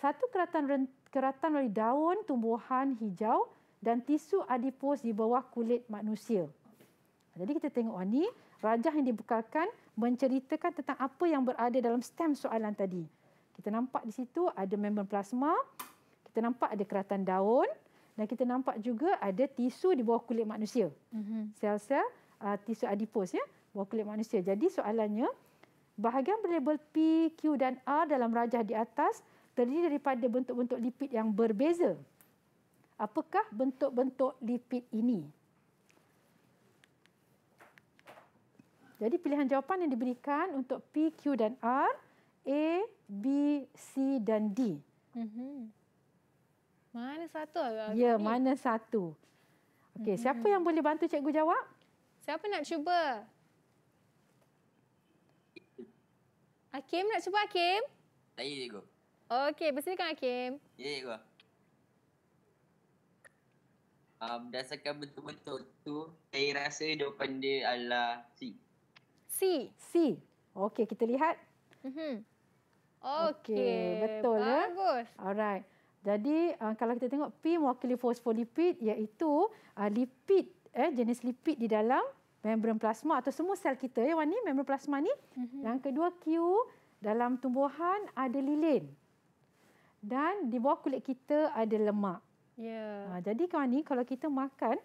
Satu keratan keratan dari daun tumbuhan hijau dan tisu adipos di bawah kulit manusia. Jadi kita tengok oh, ni, rajah yang dibekalkan menceritakan tentang apa yang berada dalam stem soalan tadi. Kita nampak di situ ada membran plasma, kita nampak ada keratan daun dan kita nampak juga ada tisu di bawah kulit manusia. Mm-hmm. Sel-sel uh, tisu adipos ya, bawah kulit manusia. Jadi soalannya bahagian berlabel P, Q dan R dalam rajah di atas terdiri daripada bentuk-bentuk lipid yang berbeza. Apakah bentuk-bentuk lipid ini? Jadi pilihan jawapan yang diberikan untuk P, Q dan R, A, B, C dan D. Mm-hmm. Mana satu? Ya, ini? mana satu. Okay, mm-hmm. siapa yang boleh bantu cikgu jawab? Siapa nak cuba? Hakim nak cuba Hakim? Saya cikgu. Okey, bersilakan Hakim. Ya, yeah, cikgu. Um, berdasarkan bentuk-bentuk tu, saya rasa jawapan dia adalah C. C. C. Okey, kita lihat. Mm-hmm. Okey, okay, betul. Ya? Bagus. Eh? Alright. Jadi, uh, kalau kita tengok P mewakili fosfolipid iaitu uh, lipid, eh, jenis lipid di dalam membran plasma atau semua sel kita yang ni membran plasma ni. Mm-hmm. Yang kedua Q dalam tumbuhan ada lilin. Dan di bawah kulit kita ada lemak. Yeah. Ya. Ha, jadi kawan ni kalau kita makan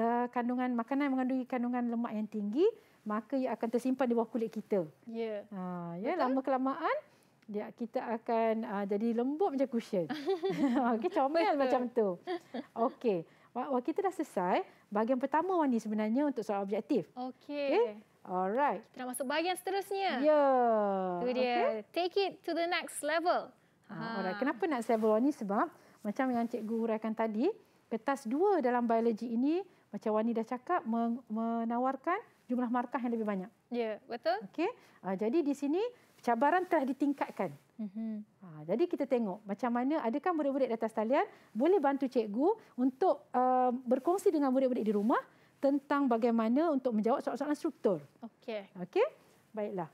uh, kandungan makanan yang mengandungi kandungan lemak yang tinggi, maka ia akan tersimpan di bawah kulit kita. Yeah. Ha, ya, ah, ya lama kelamaan dia kita akan uh, jadi lembut macam cushion. Ah, okey, comel Betul. macam tu. Okey. Waktu kita dah selesai bahagian pertama Wani sebenarnya untuk soal objektif. Okey. Okay? Alright. Kita masuk bahagian seterusnya. Ya. Yeah. Itu dia. Okay. Take it to the next level. Ha, Alright. Kenapa nak level Wani? Sebab macam yang cikgu huraikan tadi, kertas dua dalam biologi ini macam Wani dah cakap menawarkan jumlah markah yang lebih banyak. Ya, betul. Okey. Uh, jadi di sini cabaran telah ditingkatkan. Uh, jadi kita tengok macam mana adakah murid-murid di atas talian boleh bantu cikgu untuk uh, berkongsi dengan murid-murid di rumah tentang bagaimana untuk menjawab soalan-soalan struktur. Okey. Okey. Baiklah.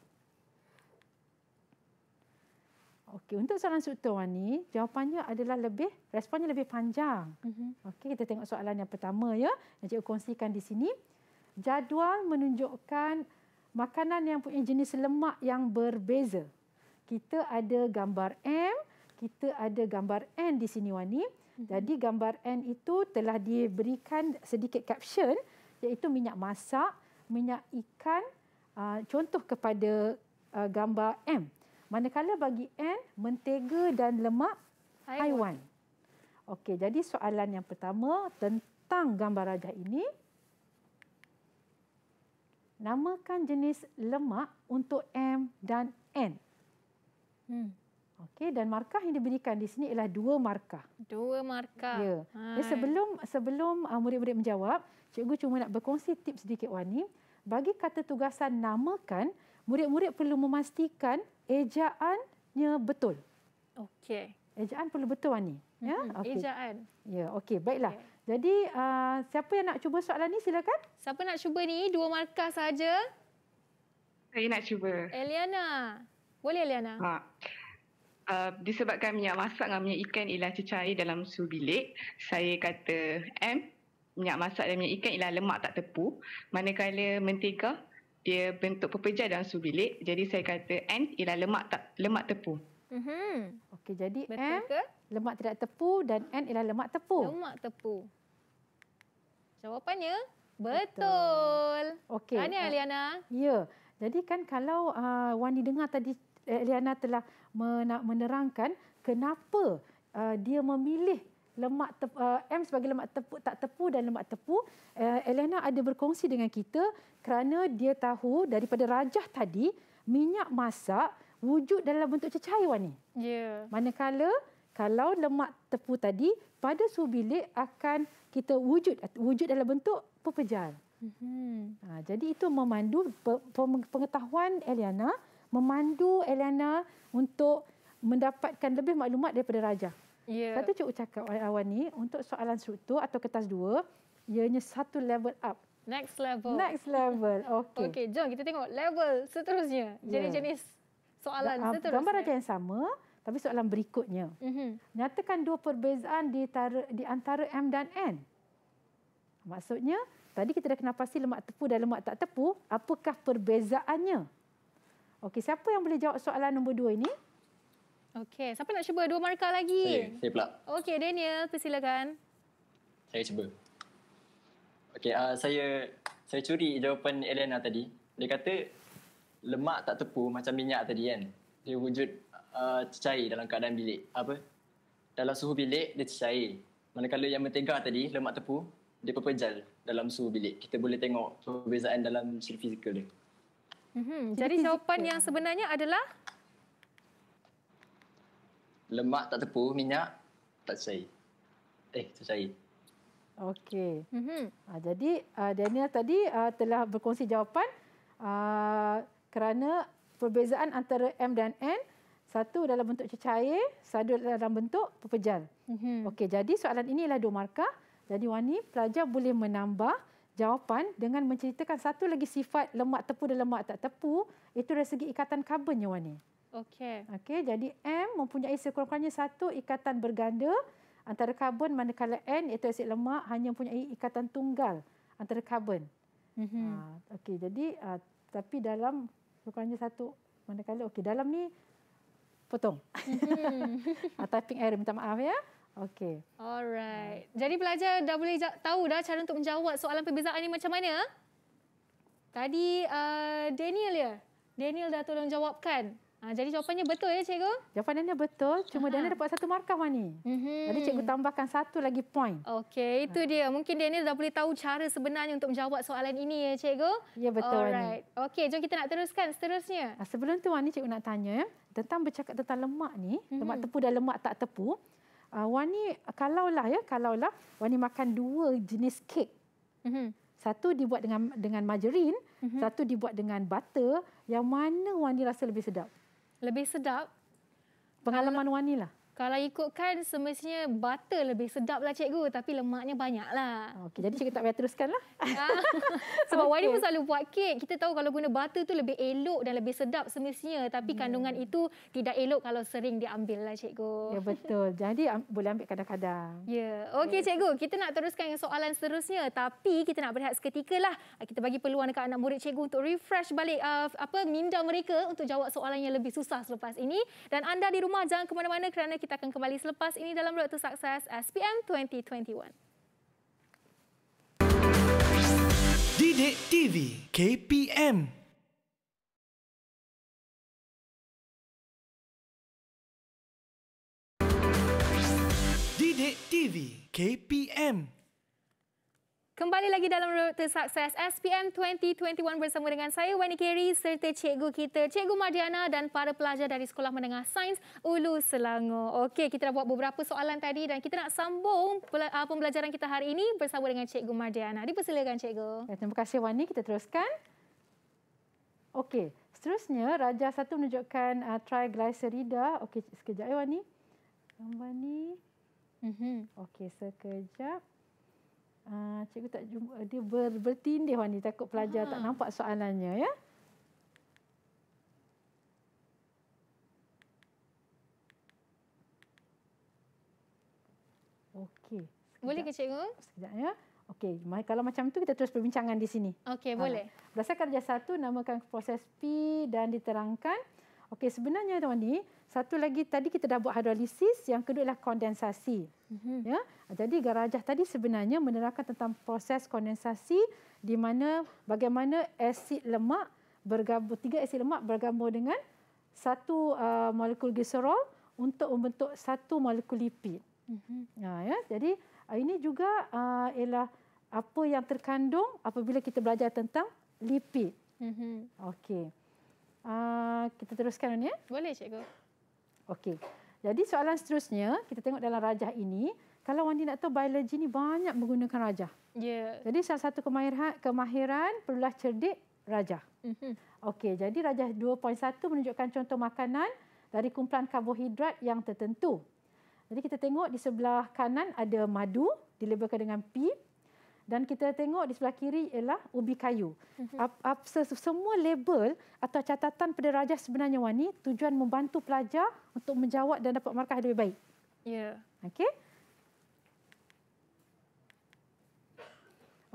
Okey, untuk soalan struktur ini jawapannya adalah lebih responnya lebih panjang. Uh mhm. -huh. Okey, kita tengok soalan yang pertama ya. Yang cikgu kongsikan di sini jadual menunjukkan makanan yang punya jenis lemak yang berbeza. Kita ada gambar M, kita ada gambar N di sini Wani. Mhm. Jadi gambar N itu telah diberikan sedikit caption iaitu minyak masak, minyak ikan, ah, contoh kepada ah, gambar M. Manakala bagi N, mentega dan lemak haiwan. Okey, jadi soalan yang pertama tentang gambar rajah ini. Namakan jenis lemak untuk M dan N. Hmm. Okey dan markah yang diberikan di sini ialah dua markah. Dua markah. Ya. Ha. Jadi sebelum sebelum uh, murid-murid menjawab, cikgu cuma nak berkongsi tips sedikit Wani. Bagi kata tugasan namakan, murid-murid perlu memastikan ejaannya betul. Okey. Ejaan perlu betul Wani, ya? Okay. Ejaan. Ya, okey. Baiklah. Okay. Jadi uh, siapa yang nak cuba soalan ni silakan. Siapa nak cuba ni? Dua markah saja. Saya nak cuba. Eliana. Boleh Eliana? Ha. Uh, disebabkan minyak masak dengan minyak ikan ialah cecair dalam suhu bilik, saya kata M, minyak masak dan minyak ikan ialah lemak tak tepu. Manakala mentega, dia bentuk pepejal dalam suhu bilik. Jadi saya kata N ialah lemak tak lemak tepu. Mm -hmm. Okey, jadi Betul M, ke? Lemak tidak tepu dan N ialah lemak tepu. Lemak tepu. Jawapannya betul. Okey. Ani Aliana. Ya. Jadi kan kalau uh, Wani dengar tadi eh, Aliana telah menerangkan kenapa uh, dia memilih lemak tepu, uh, M sebagai lemak tepu tak tepu dan lemak tepu, uh, Eliana ada berkongsi dengan kita kerana dia tahu daripada rajah tadi minyak masak wujud dalam bentuk cecair ni. Ya. Yeah. Manakala kalau lemak tepu tadi pada suhu bilik akan kita wujud wujud dalam bentuk pepejal. Mm-hmm. Ha, jadi itu memandu pengetahuan Eliana memandu Eliana untuk mendapatkan lebih maklumat daripada Raja. Yeah. Kata Cikgu cakap awan ni untuk soalan struktur atau kertas dua, ianya satu level up. Next level. Next level. Okey. Okey, jom kita tengok level seterusnya. Ya. Jenis-jenis soalan ah, seterusnya. Gambar raja yang sama. Tapi soalan berikutnya, mm-hmm. nyatakan dua perbezaan di, tara, di antara M dan N. Maksudnya, tadi kita dah kenal pasti lemak tepu dan lemak tak tepu, apakah perbezaannya? Okey, siapa yang boleh jawab soalan nombor dua ini? Okey, siapa nak cuba dua markah lagi? Saya, saya pula. Okey, Daniel, persilakan. Saya cuba. Okey, uh, saya saya curi jawapan Elena tadi. Dia kata lemak tak tepu macam minyak tadi kan. Dia wujud Uh, tercair dalam keadaan bilik. Apa? Dalam suhu bilik, dia tercair. Manakala yang mentega tadi, lemak tepu, dia pepejal dalam suhu bilik. Kita boleh tengok perbezaan dalam ciri fizikal dia. Mm-hmm. Jadi jawapan yang sebenarnya adalah? Lemak tak tepu, minyak tak cair. Eh, tercair. Okey. Mm-hmm. Uh, jadi uh, Daniel tadi uh, telah berkongsi jawapan uh, kerana perbezaan antara M dan N... Satu dalam bentuk cecair, satu dalam bentuk pepejal. Mm-hmm. Okey, jadi soalan ini adalah dua markah. Jadi Wani, pelajar boleh menambah jawapan dengan menceritakan satu lagi sifat lemak tepu dan lemak tak tepu. Itu dari segi ikatan karbonnya, Wani. Okey. Okey, jadi M mempunyai sekurang-kurangnya satu ikatan berganda antara karbon manakala N iaitu asid lemak hanya mempunyai ikatan tunggal antara karbon. Mm-hmm. okey, jadi uh, tapi dalam sekurang-kurangnya satu manakala okey dalam ni potong. Atau typing error minta maaf ya. Okey. Alright. Jadi pelajar dah boleh tahu dah cara untuk menjawab soalan perbezaan ini macam mana? Tadi uh, Daniel ya. Daniel dah tolong jawabkan. Ha, jadi jawapannya betul ya cikgu? Jawapannya betul. Cuma Aha. Dana dapat satu markah mana Mm-hmm. Jadi cikgu tambahkan satu lagi point. Okey, itu ha. dia. Mungkin Dana dah boleh tahu cara sebenarnya untuk menjawab soalan ini ya cikgu? Ya betul. Alright. Okey, jom kita nak teruskan seterusnya. Ha, sebelum tu Wani cikgu nak tanya Tentang bercakap tentang lemak ni. Mm-hmm. Lemak tepu dan lemak tak tepu. Ha, Wani, kalaulah ya, kalaulah Wani makan dua jenis kek. Mm-hmm. Satu dibuat dengan dengan margarin, mm-hmm. satu dibuat dengan butter. Yang mana Wani rasa lebih sedap? Lebih sedap. Pengalaman kalau, wanilah. Kalau ikutkan semestinya butter lebih sedap lah cikgu tapi lemaknya banyak lah. Okay, jadi cikgu tak payah teruskan lah. Ya. Sebab okay. Wani pun selalu buat kek. Kita tahu kalau guna butter tu lebih elok dan lebih sedap semestinya. Tapi hmm. kandungan itu tidak elok kalau sering diambil lah cikgu. Ya betul. Jadi am- boleh ambil kadang-kadang. Ya. Yeah. Okey cikgu kita nak teruskan soalan seterusnya. Tapi kita nak berehat seketika lah. Kita bagi peluang dekat anak murid cikgu untuk refresh balik uh, apa minda mereka untuk jawab soalan yang lebih susah selepas ini. Dan anda di rumah jangan ke mana-mana kerana kita kita akan kembali selepas ini dalam Road to Success SPM 2021. Didik TV KPM Didik TV KPM Kembali lagi dalam Road to Success SPM 2021 bersama dengan saya Wendy Carey serta cikgu kita Cikgu Mardiana dan para pelajar dari Sekolah Menengah Sains Ulu Selangor. Okey, kita dah buat beberapa soalan tadi dan kita nak sambung ah, pembelajaran kita hari ini bersama dengan Cikgu Mardiana. Dipersilakan cikgu. Ya, terima kasih Wani, kita teruskan. Okey, seterusnya Raja satu menunjukkan uh, triglycerida. Okey, sekejap ya Wani. Gambar ni. Hmm. Okey, sekejap. Ah, cikgu tak jumpa dia ber, bertindih wani takut pelajar hmm. tak ah. nampak soalannya ya. Okey. Boleh ke cikgu? Sekejap ya. Okey, ma- kalau macam tu kita terus perbincangan di sini. Okey, ah, boleh. Ha. Berdasarkan kerja satu namakan proses P dan diterangkan Okey, sebenarnya tuan ni, satu lagi tadi kita dah buat hidrolisis, yang kedua ialah kondensasi. Mm-hmm. Ya. Ah, jadi garajah tadi sebenarnya menerangkan tentang proses kondensasi di mana bagaimana asid lemak bergabung tiga asid lemak bergabung dengan satu uh, molekul glycerol untuk membentuk satu molekul lipid. Mm-hmm. Ha, ya. Jadi ah, ini juga uh, ialah apa yang terkandung apabila kita belajar tentang lipid. Mm-hmm. Okey. Ah, kita teruskan ya. Boleh cikgu. Okey. Jadi soalan seterusnya, kita tengok dalam rajah ini, kalau Wandi nak tahu biologi ini banyak menggunakan rajah. Ya. Yeah. Jadi salah satu kemahiran, kemahiran perlulah cerdik rajah. Mm -hmm. Okey, jadi rajah 2.1 menunjukkan contoh makanan dari kumpulan karbohidrat yang tertentu. Jadi kita tengok di sebelah kanan ada madu, dilabelkan dengan P, dan kita tengok di sebelah kiri ialah ubi kayu. Mhm. Semua label atau catatan pada Raja Sebenarnya Wani tujuan membantu pelajar untuk menjawab dan dapat markah lebih baik. Ya. Okey.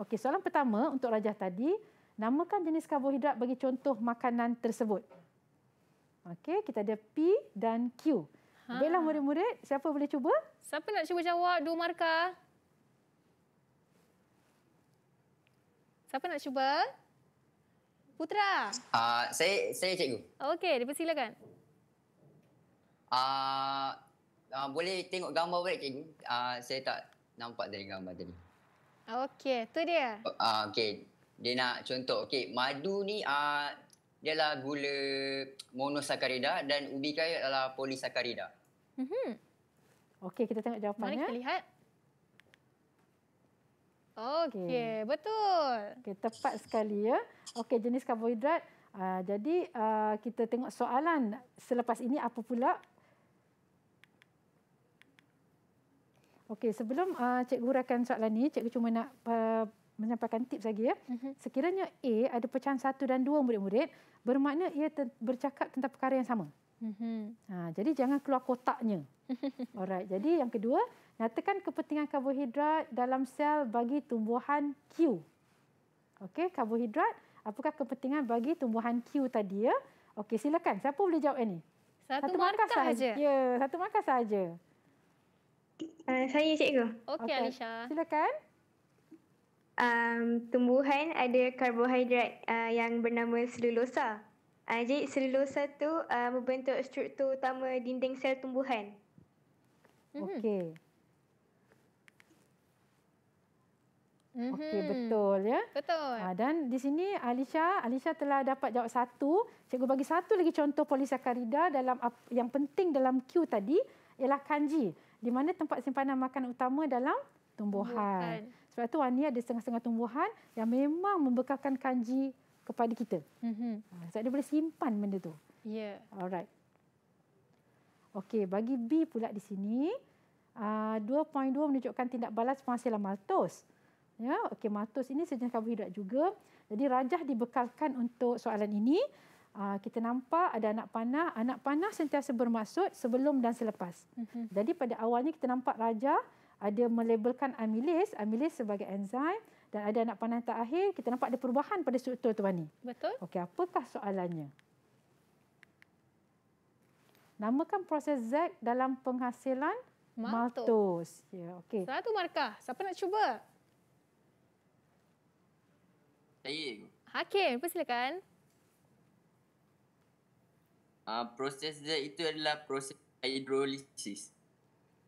Okey, soalan pertama untuk Raja tadi, namakan jenis karbohidrat bagi contoh makanan tersebut. Okey, kita ada P dan Q. Ha. Baiklah murid-murid, siapa boleh cuba? Siapa nak cuba jawab dua markah? Siapa nak cuba? Putra. Uh, saya saya cikgu. Okey, dipersilakan. Uh, uh, boleh tengok gambar balik cikgu. Uh, saya tak nampak dari gambar tadi. Okey, tu dia. Ah uh, okey. Dia nak contoh. Okey, madu ni uh, dia adalah gula monosakarida dan ubi kayu adalah polisakarida. Hmm. Okey, kita tengok jawapannya. Mari kita lihat. Okey, okay. betul. Okey, tepat sekali ya. Okey, jenis karbohidrat. Uh, jadi uh, kita tengok soalan selepas ini apa pula? Okey, sebelum uh, cikgu huraikan soalan ni, cikgu cuma nak uh, menyampaikan tips lagi ya. Uh mhm. -huh. Sekiranya A ada pecahan satu dan dua murid-murid, bermakna ia ter bercakap tentang perkara yang sama. Uh -huh. uh, jadi jangan keluar kotaknya. Alright, jadi yang kedua, Nyatakan kepentingan karbohidrat dalam sel bagi tumbuhan Q. Okey, karbohidrat, apakah kepentingan bagi tumbuhan Q tadi ya? Okey, silakan. Siapa boleh jawab ini? Satu, satu markah, saja. Ya, satu markah saja. Uh, eh, saya cikgu. Okey, okay. Alisha. Silakan. Um, tumbuhan ada karbohidrat uh, yang bernama selulosa. Uh, jadi selulosa tu uh, membentuk struktur utama dinding sel tumbuhan. Okey. Mm -hmm. Mm -hmm. Okey mhm. betul ya. Betul. Uh, dan di sini Alisha, Alisha telah dapat jawab satu. Cikgu bagi satu lagi contoh polisakarida dalam yang penting dalam Q tadi ialah kanji di mana tempat simpanan makanan utama dalam tumbuhan. tumbuhan. Sebab tu ani ada setengah-setengah tumbuhan yang memang membekalkan kanji kepada kita. Mm -hmm. uh, sebab dia boleh simpan benda tu. Ya. Yeah. Alright. Okey bagi B pula di sini uh, ah, 2.2 menunjukkan tindak balas penghasilan maltose ya okey matus ini sejenis karbohidrat juga jadi rajah dibekalkan untuk soalan ini Aa, ah, kita nampak ada anak panah anak panah sentiasa bermaksud sebelum dan selepas mm-hmm. jadi pada awalnya kita nampak rajah ada melabelkan amilase amilase sebagai enzim dan ada anak panah terakhir kita nampak ada perubahan pada struktur tuan ni betul okey apakah soalannya namakan proses z dalam penghasilan maltose, maltose. ya okey satu markah siapa nak cuba saya ke? Hakim, persilakan. Uh, ah, proses dia itu adalah proses hidrolisis.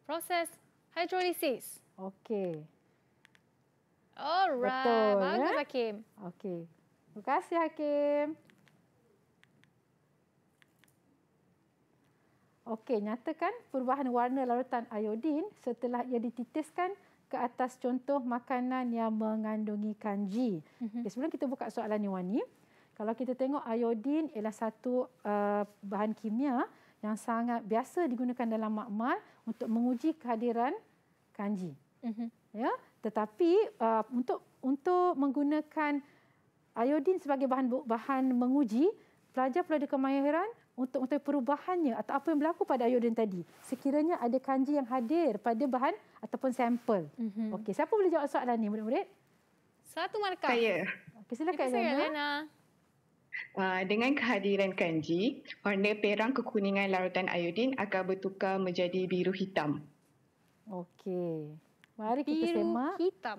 Proses hidrolisis. Okey. Alright. Betul, Bagus, ya? Hakim. Okey. Terima kasih, Hakim. Okey, nyatakan perubahan warna larutan iodin setelah ia dititiskan ke atas contoh makanan yang mengandungi kanji. Mhm. Okay, sebelum kita buka soalan ni Wani, kalau kita tengok iodin ialah satu uh, bahan kimia yang sangat biasa digunakan dalam makmal untuk menguji kehadiran kanji. Uh-huh. Ya, tetapi uh, untuk untuk menggunakan iodin sebagai bahan bahan menguji, pelajar-pelajar kemahiran untuk mengetahui perubahannya atau apa yang berlaku pada iodin tadi. Sekiranya ada kanji yang hadir pada bahan ataupun sampel. Mm -hmm. Okey, siapa boleh jawab soalan ni, murid-murid? Satu markah. Saya. Okey, silakan Elena. Saya, Elena. Uh, dengan kehadiran kanji, warna perang kekuningan larutan iodin akan bertukar menjadi biru hitam. Okey. Mari biru kita semak. Biru hitam.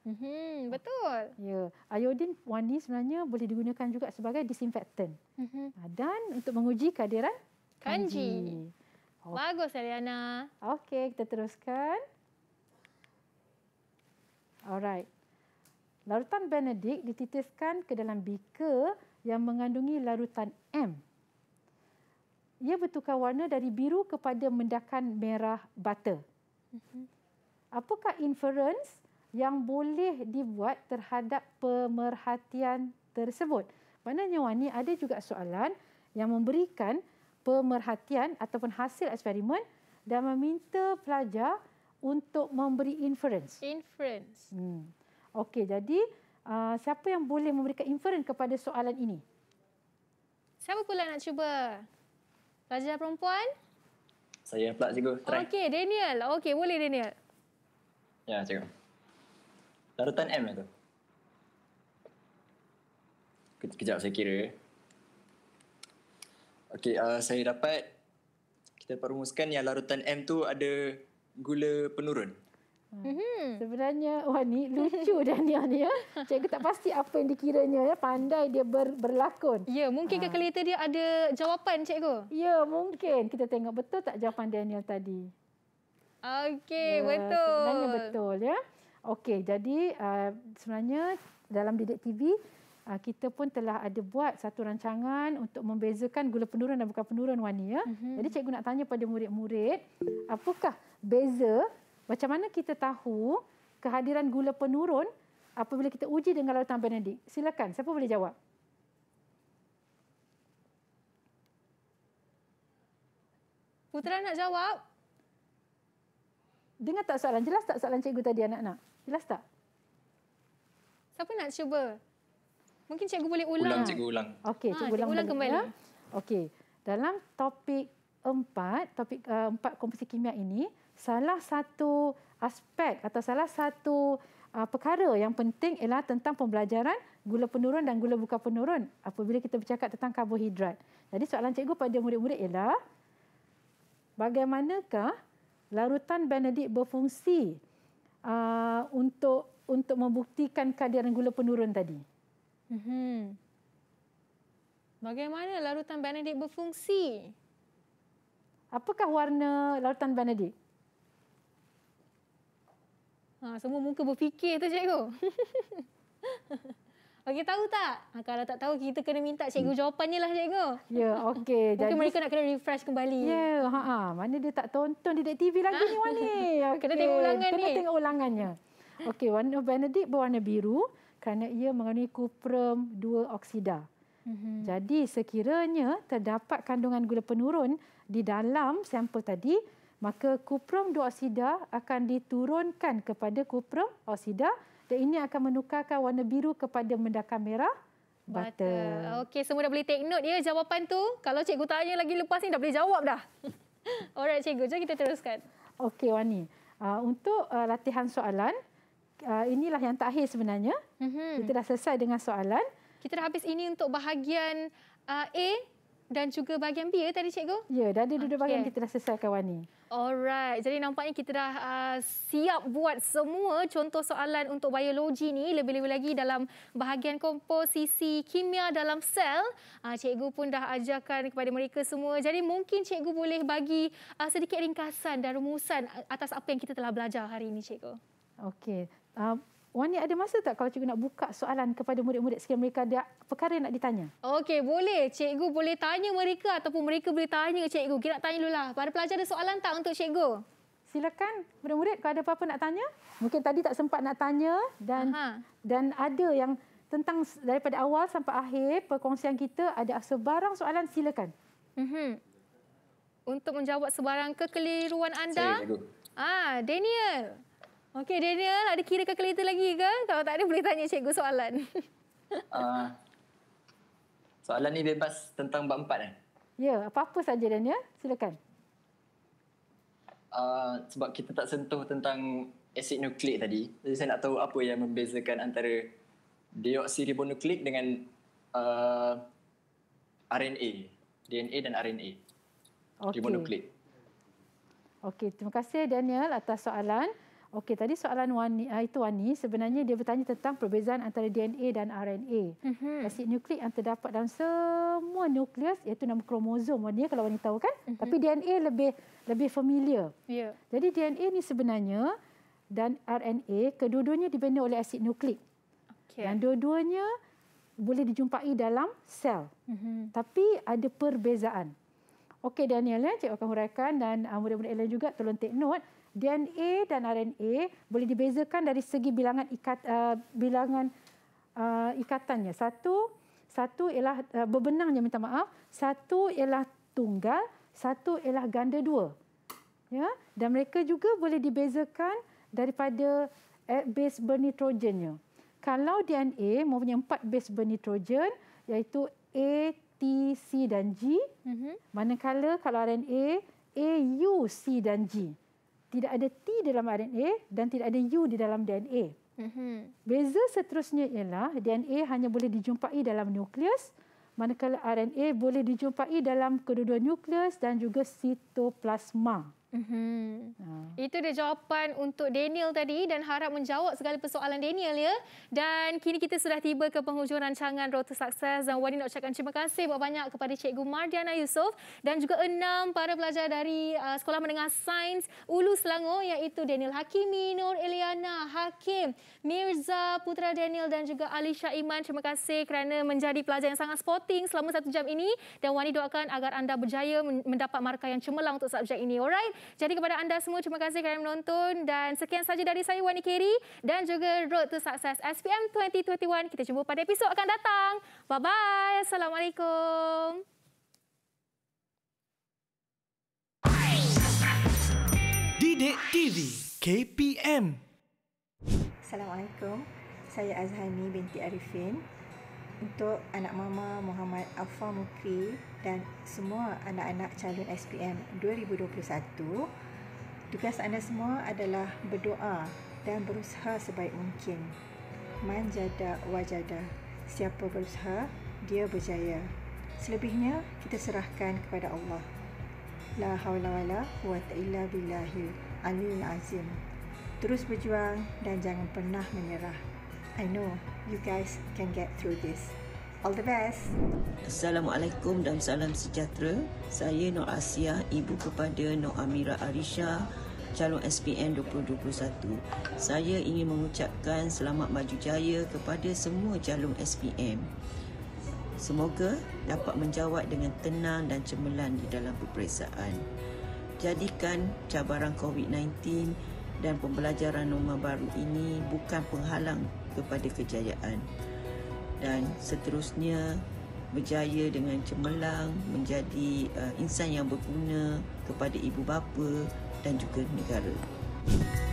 Mm-hmm, betul. Ya, iodin wangi sebenarnya boleh digunakan juga sebagai disinfektan. Mm-hmm. Ah, dan untuk menguji kehadiran kanji. kanji. Bagus, Eliana. Okey, kita teruskan. Alright. Larutan Benedict dititiskan ke dalam bika yang mengandungi larutan M. Ia bertukar warna dari biru kepada mendakan merah bata. Mm-hmm. Apakah inference yang boleh dibuat terhadap pemerhatian tersebut. Maknanya Wani ada juga soalan yang memberikan pemerhatian ataupun hasil eksperimen dan meminta pelajar untuk memberi inference. Inference. Hmm. Okey, jadi uh, siapa yang boleh memberikan inference kepada soalan ini? Siapa pula nak cuba? Pelajar perempuan? Saya pula cikgu. Okey, Daniel. Okey, boleh Daniel. Ya, cikgu. Larutan M lah tu. Kejap saya kira. Okey, uh, saya dapat kita perumuskan rumuskan yang larutan M tu ada gula penurun. hmm Sebenarnya wah ni lucu Dania ni ya. Cikgu tak pasti apa yang dikiranya ya. Pandai dia ber, berlakon. Ya, mungkin ha. Ah. kalkulator dia ada jawapan cikgu. Ya, mungkin. Kita tengok betul tak jawapan Daniel tadi. Okey, ya, betul. Sebenarnya betul ya. Okey, jadi uh, sebenarnya dalam Didik TV uh, kita pun telah ada buat satu rancangan untuk membezakan gula penurun dan bukan penurun Wani ya. Mm-hmm. Jadi cikgu nak tanya pada murid-murid, apakah beza macam mana kita tahu kehadiran gula penurun apabila kita uji dengan larutan Benedict? Silakan, siapa boleh jawab? Putra nak jawab? Dengar tak soalan? Jelas tak soalan cikgu tadi anak-anak? Jelas tak? Siapa nak cuba? Mungkin cikgu boleh ulang. Ulang, cikgu ulang. Okey, ah, cikgu, ha, cikgu ulang kembali. kembali. Ya? Okey, dalam topik empat, topik uh, empat komposisi kimia ini, salah satu aspek atau salah satu uh, perkara yang penting ialah tentang pembelajaran gula penurun dan gula buka penurun apabila kita bercakap tentang karbohidrat. Jadi soalan cikgu pada murid-murid ialah bagaimanakah larutan Benedict berfungsi uh, untuk untuk membuktikan kadaran gula penurun tadi. Mm-hmm. Bagaimana larutan Benedict berfungsi? Apakah warna larutan Benedict? Ha, semua muka berfikir tu cikgu. Okey tahu tak? Ha, kalau tak tahu kita kena minta cikgu jawapannya lah cikgu. Ya, yeah, okey. Mungkin Jadi, mereka nak kena refresh kembali. Ya, yeah, ha, ha, mana dia tak tonton di TV lagi ha? ni Wani. Okay. Kena tengok ulangan kena ni. Kena tengok ulangannya. Okey, warna Benedict berwarna biru kerana ia mengandungi kuprum 2 oksida. Mm-hmm. Jadi sekiranya terdapat kandungan gula penurun di dalam sampel tadi, maka kuprum 2 oksida akan diturunkan kepada kuprum oksida dan ini akan menukarkan warna biru kepada mendakar merah butter. Okey, semua dah boleh take note ya jawapan tu. Kalau cikgu tanya lagi lepas ni dah boleh jawab dah. Alright cikgu, jom kita teruskan. Okey Wani, uh, untuk uh, latihan soalan, uh, inilah yang terakhir sebenarnya. Mm -hmm. Kita dah selesai dengan soalan. Kita dah habis ini untuk bahagian uh, A dan juga bahagian B ya tadi cikgu? Ya, dah ada dua-dua okay. bahagian kita dah selesaikan Wani. Alright, jadi nampaknya kita dah uh, siap buat semua contoh soalan untuk biologi ni lebih-lebih lagi dalam bahagian komposisi kimia dalam sel. Uh, cikgu pun dah ajarkan kepada mereka semua. Jadi mungkin cikgu boleh bagi uh, sedikit ringkasan dan rumusan atas apa yang kita telah belajar hari ini cikgu. Okey. Uh, Wani ada masa tak kalau cikgu nak buka soalan kepada murid-murid sekiranya mereka ada perkara nak ditanya? Okey, boleh. Cikgu boleh tanya mereka ataupun mereka boleh tanya cikgu. Kita tanya dulu lah. Ada pelajar ada soalan tak untuk cikgu? Silakan murid-murid kalau ada apa-apa nak tanya. Mungkin tadi tak sempat nak tanya dan Aha. dan ada yang tentang daripada awal sampai akhir perkongsian kita ada sebarang soalan silakan. Mm-hmm. Untuk menjawab sebarang kekeliruan anda. Saya, Ah, Daniel. Daniel. Okey Daniel, ada kira ke kereta lagi ke? Kalau tak ada boleh tanya cikgu soalan. uh, soalan ni bebas tentang bab empat eh? Ya, apa-apa saja Daniel. Silakan. Uh, sebab kita tak sentuh tentang asid nukleik tadi. Jadi saya nak tahu apa yang membezakan antara deoksiribonukleik dengan uh, ah, RNA. DNA dan RNA. Okay. Ribonukleik. Okey, terima kasih Daniel atas soalan. Okey, tadi soalan Wani, ah, itu Wani sebenarnya dia bertanya tentang perbezaan antara DNA dan RNA. Mm-hmm. Asid nukleik yang terdapat dalam semua nukleus iaitu nama kromosom Wani kalau Wani tahu kan. Mm-hmm. Tapi DNA lebih lebih familiar. Yeah. Jadi DNA ni sebenarnya dan RNA kedua-duanya dibina oleh asid nukleik. Okay. Dan dua-duanya boleh dijumpai dalam sel. Mm-hmm. Tapi ada perbezaan. Okey Daniel, ya, eh, cik akan huraikan dan uh, mudah-mudahan Ellen juga tolong take note. DNA dan RNA boleh dibezakan dari segi bilangan ikat uh, bilangan uh, ikatannya. Satu satu ialah uh, berbenangnya minta maaf. Satu ialah tunggal, satu ialah ganda dua. Ya, dan mereka juga boleh dibezakan daripada base bernitrogennya. Kalau DNA mempunyai empat base bernitrogen iaitu A, T, C dan G. Mm-hmm. Manakala kalau RNA A, U, C dan G tidak ada T dalam RNA dan tidak ada U di dalam DNA. Mm-hmm. Beza seterusnya ialah DNA hanya boleh dijumpai dalam nukleus manakala RNA boleh dijumpai dalam kedua-dua nukleus dan juga sitoplasma. Mm-hmm. Ha. Itu dia jawapan untuk Daniel tadi dan harap menjawab segala persoalan Daniel ya. Dan kini kita sudah tiba ke penghujung rancangan Road to Success dan Wani nak ucapkan terima kasih banyak kepada Cikgu Mardiana Yusof dan juga enam para pelajar dari uh, Sekolah Menengah Sains Ulu Selangor iaitu Daniel Hakimi, Nur Eliana, Hakim, Mirza, Putra Daniel dan juga Alisha Iman. Terima kasih kerana menjadi pelajar yang sangat sporting selama satu jam ini dan Wani doakan agar anda berjaya mendapat markah yang cemerlang untuk subjek ini. Alright. Jadi kepada anda semua, terima kasih kerana menonton. Dan sekian sahaja dari saya, Wani Keri. Dan juga Road to Success SPM 2021. Kita jumpa pada episod akan datang. Bye-bye. Assalamualaikum. Didik TV KPM Assalamualaikum. Saya Azhani binti Arifin untuk anak mama Muhammad Afa Mukri dan semua anak-anak calon SPM 2021. Tugas anda semua adalah berdoa dan berusaha sebaik mungkin. Manjada, wajada. Siapa berusaha, dia berjaya. Selebihnya, kita serahkan kepada Allah. La hawla wala quwata illa billahi aliyul azim. Terus berjuang dan jangan pernah menyerah. I know you guys can get through this. All the best. Assalamualaikum dan salam sejahtera. Saya Nur Asia, ibu kepada Nur Amira Arisha, calon SPM 2021. Saya ingin mengucapkan selamat maju jaya kepada semua calon SPM. Semoga dapat menjawab dengan tenang dan cemerlang di dalam peperiksaan. Jadikan cabaran COVID-19 dan pembelajaran norma baru ini bukan penghalang kepada kejayaan dan seterusnya berjaya dengan cemerlang menjadi uh, insan yang berguna kepada ibu bapa dan juga negara. Thank you.